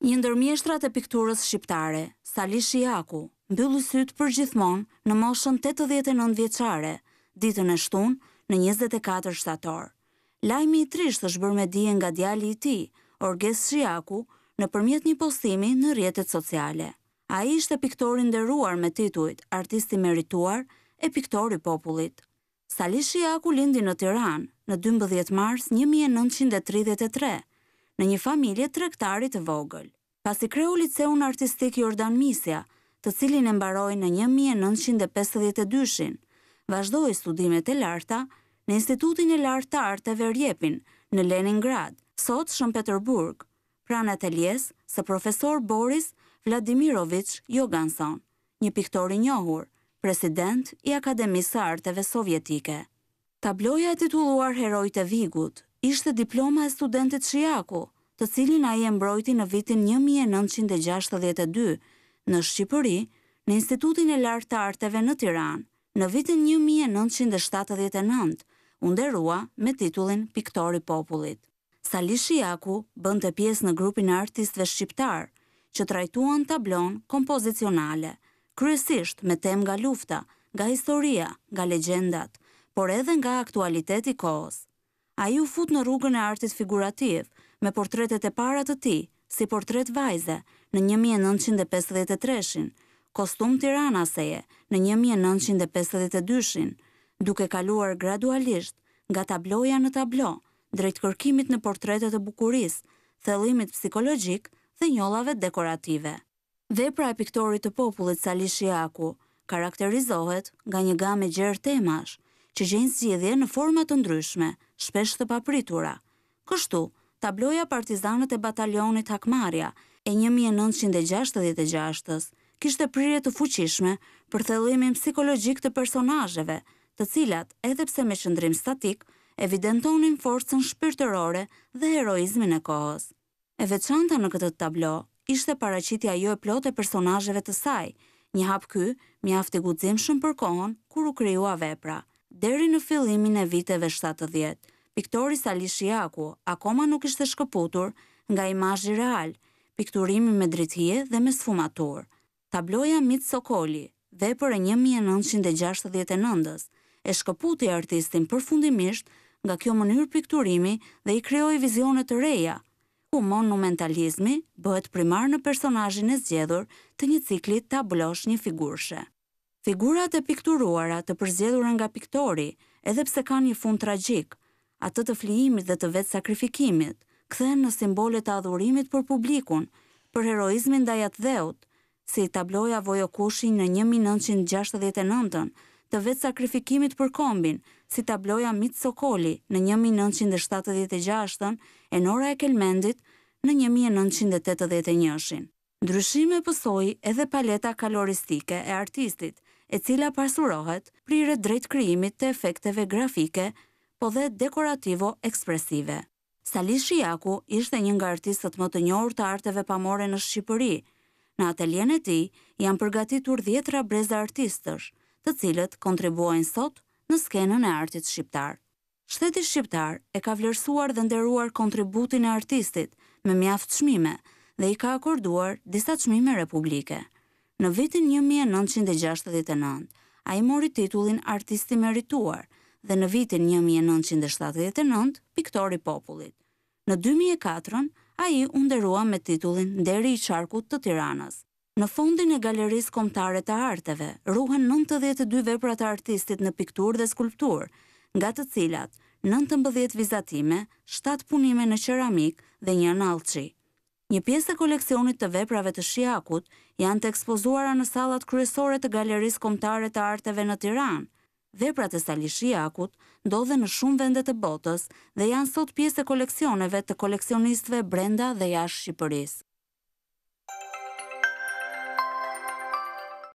Një ndërmjeshtrat e pikturës shqiptare, Sali Shijaku, mbyllu sytë për gjithmonë në moshën 89 vjeqare, ditën e shtunë në 24 shtator. Lajmi i trishtë është bërë me dijen nga djali i ti, Orges Shijaku, në përmjet një postimi në rjetet sociale. A i ishte piktori ndëruar me tituit, artisti merituar e piktori popullit. Sali Shijaku lindi në Tiran në 12 mars 1933, në një familje trektarit të vogël pasi kreu liceun artistik Jordan Misja, të cilin e mbaroj në 1952-shin, vazhdoj studimet e larta në Institutin e Larta Arteve Rjepin në Leningrad, sot Shën Peterburg, prana të ljes së profesor Boris Vladimirovich Joganson, një piktori njohur, president i Akademisë Arteve Sovjetike. Tabloja e tituluar Herojt e Vigut ishte diploma e studentit Shriaku, të cilin a i e mbrojti në vitin 1962 në Shqipëri, në Institutin e Lartë të Arteve në Tiran, në vitin 1979, underua me titullin Piktori Popullit. Sali Shijaku bënd të pjesë në grupin artistve shqiptar, që trajtuan tablon kompozicionale, kryesisht me tem nga lufta, nga historia, nga legendat, por edhe nga aktualiteti kohës. A ju fut në rrugën e artit figurativë, me portretet e para të ti, si portret vajze, në 1953-shin, kostum tirana seje në 1952-shin, duke kaluar gradualisht nga tabloja në tablo, drejt kërkimit në portretet e bukuris, thelimit psikologjik dhe njollave dekorative. Vepra e piktorit të popullit Salish Jaku karakterizohet nga një gamë gjerë temash që gjenë zgjidhje në forma të ndryshme, shpesh të papritura. Kështu, tabloja partizanët e batalionit Hakmarja e 1966-ës kishte prirje të fuqishme për thellimin psikologjik të personazheve, të cilat, edhe pse me qëndrim statik, evidentonin forcën shpirtërore dhe heroizmin e kohës. E veçanta në këtë tablo ishte paraqitja jo e plotë e personazheve të saj, një hap ky mjaft guzim guximshëm për kohën kur u krijua vepra, deri në fillimin e viteve 70 piktori Salishiaku akoma nuk ishte shkëputur nga imajji real, pikturimi me drithje dhe me sfumatur. Tabloja Mit Sokoli, dhe për e 1969 e shkëputi artistin përfundimisht nga kjo mënyrë pikturimi dhe i kreoj vizionet të reja, ku monumentalizmi bëhet primar në personajin e zgjedhur të një ciklit tablosh një figurëshe. Figurat e pikturuara të përzjedhur nga piktori, edhe pse ka një fund tragjik, atë të flijimit dhe të vet sakrifikimit, kthehen në simbole të adhurimit për publikun, për heroizmin ndaj atë dheut, si tabloja Vojokushi në 1969-ën, të vet sakrifikimit për kombin, si tabloja Mit Sokoli në 1976-ën e Nora e Kelmendit në 1981 Ndryshime pësoj edhe paleta kaloristike e artistit, e cila pasurohet prire drejt kryimit të efekteve grafike po dhe dekorativo-ekspresive. Salish Shijaku ishte një nga artistët më të njohur të arteve pamore në Shqipëri. Në ateljen e ti, janë përgatitur djetra breza artistësh, të cilët kontribuojnë sot në skenën e artit shqiptar. Shteti shqiptar e ka vlerësuar dhe nderuar kontributin e artistit me mjaft shmime dhe i ka akorduar disa shmime republike. Në vitin 1969, a i mori titullin artisti merituar, dhe në vitin 1979 piktori popullit. Në 2004, a i underua me titullin Deri i Qarkut të Tiranës. Në fondin e galeris komtare të arteve, ruhen 92 veprat artistit në piktur dhe skulptur, nga të cilat 19 vizatime, 7 punime në qeramik dhe një nalqi. Një pjesë e koleksionit të veprave të shiakut janë të ekspozuara në salat kryesore të galeris komtare të arteve në Tiranë, Veprat e Salishiakut ndodhe në shumë vendet e botës dhe janë sot pjesë e koleksioneve të koleksionistve brenda dhe jashtë Shqipëris.